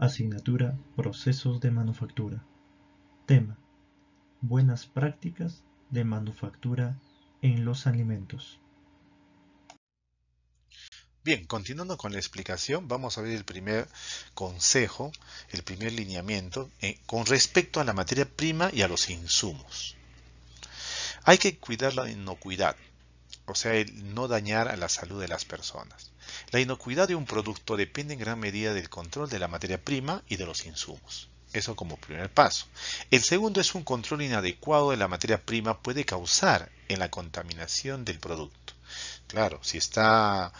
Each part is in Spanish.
Asignatura Procesos de manufactura. Tema. Buenas prácticas de manufactura en los alimentos. Bien, continuando con la explicación, vamos a ver el primer consejo, el primer lineamiento eh, con respecto a la materia prima y a los insumos. Hay que cuidar la inocuidad, o sea, el no dañar a la salud de las personas. La inocuidad de un producto depende en gran medida del control de la materia prima y de los insumos. Eso como primer paso. El segundo es un control inadecuado de la materia prima puede causar en la contaminación del producto. Claro, si está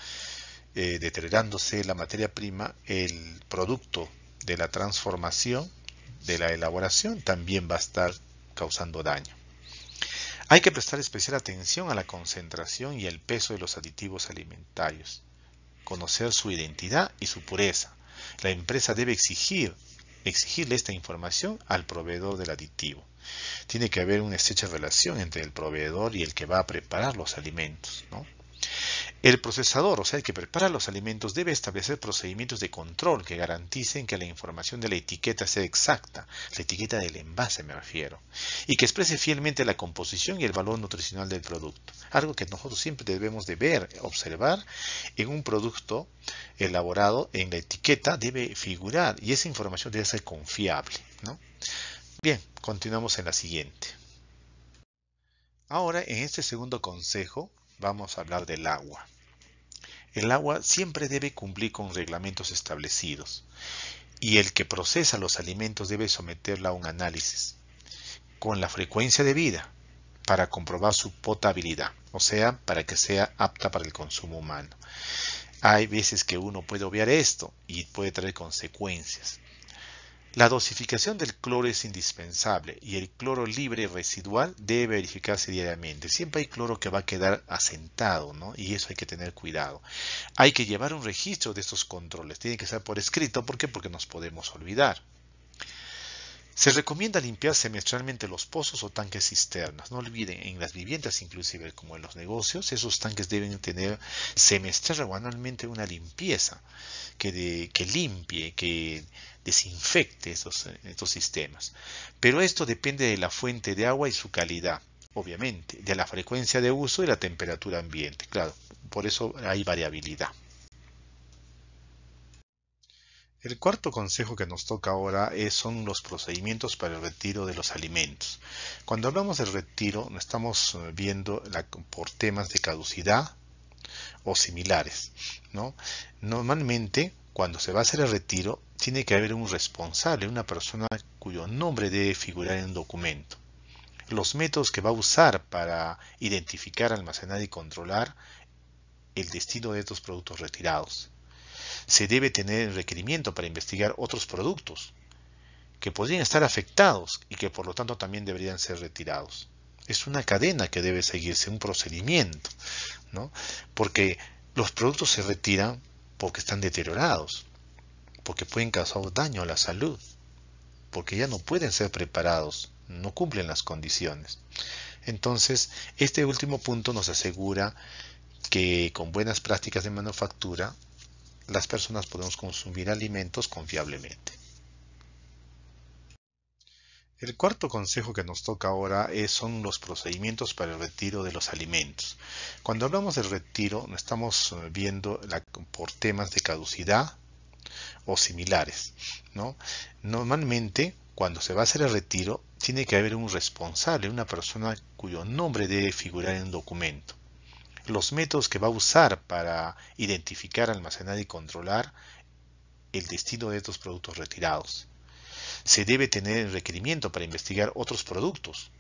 eh, deteriorándose la materia prima, el producto de la transformación, de la elaboración, también va a estar causando daño. Hay que prestar especial atención a la concentración y el peso de los aditivos alimentarios, conocer su identidad y su pureza. La empresa debe exigir, exigirle esta información al proveedor del aditivo. Tiene que haber una estrecha relación entre el proveedor y el que va a preparar los alimentos, ¿no? El procesador, o sea, el que prepara los alimentos, debe establecer procedimientos de control que garanticen que la información de la etiqueta sea exacta, la etiqueta del envase me refiero, y que exprese fielmente la composición y el valor nutricional del producto, algo que nosotros siempre debemos de ver, observar en un producto elaborado, en la etiqueta debe figurar y esa información debe ser confiable. Bien, continuamos en la siguiente. Ahora, en este segundo consejo, vamos a hablar del agua. El agua siempre debe cumplir con reglamentos establecidos y el que procesa los alimentos debe someterla a un análisis con la frecuencia debida para comprobar su potabilidad, o sea, para que sea apta para el consumo humano. Hay veces que uno puede obviar esto y puede traer consecuencias. La dosificación del cloro es indispensable y el cloro libre residual debe verificarse diariamente. Siempre hay cloro que va a quedar asentado, ¿no? Y eso hay que tener cuidado. Hay que llevar un registro de estos controles. Tiene que ser por escrito. ¿Por qué? Porque nos podemos olvidar. Se recomienda limpiar semestralmente los pozos o tanques cisternas. No olviden, en las viviendas, inclusive como en los negocios, esos tanques deben tener semestral o anualmente una limpieza que, que limpie, que desinfecte estos, sistemas. Pero esto depende de la fuente de agua y su calidad, obviamente, de la frecuencia de uso y la temperatura ambiente. Claro, por eso hay variabilidad. El cuarto consejo que nos toca ahora es, son los procedimientos para el retiro de los alimentos. Cuando hablamos de retiro, no estamos eh, viendo por temas de caducidad o similares. ¿no? Normalmente, cuando se va a hacer el retiro, tiene que haber un responsable, una persona cuyo nombre debe figurar en un documento. Los métodos que va a usar para identificar, almacenar y controlar el destino de estos productos retirados. Se debe tener el requerimiento para investigar otros productos que podrían estar afectados y que por lo tanto también deberían ser retirados. Es una cadena que debe seguirse, un procedimiento, ¿no? Porque los productos se retiran porque están deteriorados, porque pueden causar daño a la salud, porque ya no pueden ser preparados, no cumplen las condiciones. Entonces, este último punto nos asegura que con buenas prácticas de manufactura, las personas podemos consumir alimentos confiablemente. El cuarto consejo que nos toca ahora son los procedimientos para el retiro de los alimentos. Cuando hablamos del retiro, estamos eh, viendo por temas de caducidad, o similares. ¿no? Normalmente, cuando se va a hacer el retiro, tiene que haber un responsable, una persona cuyo nombre debe figurar en un documento. Los métodos que va a usar para identificar, almacenar y controlar el destino de estos productos retirados. Se debe tener el requerimiento para investigar otros productos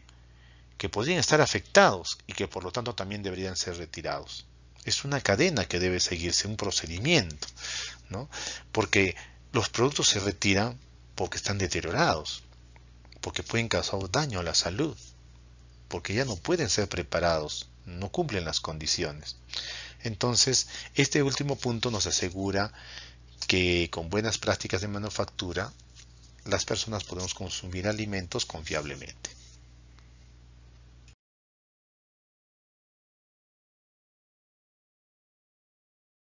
que podrían estar afectados y que por lo tanto también deberían ser retirados. Es una cadena que debe seguirse, un procedimiento. ¿no? porque los productos se retiran porque están deteriorados, porque pueden causar daño a la salud, porque ya no pueden ser preparados, no cumplen las condiciones. Entonces, este último punto nos asegura que con buenas prácticas de manufactura, las personas podemos consumir alimentos confiablemente.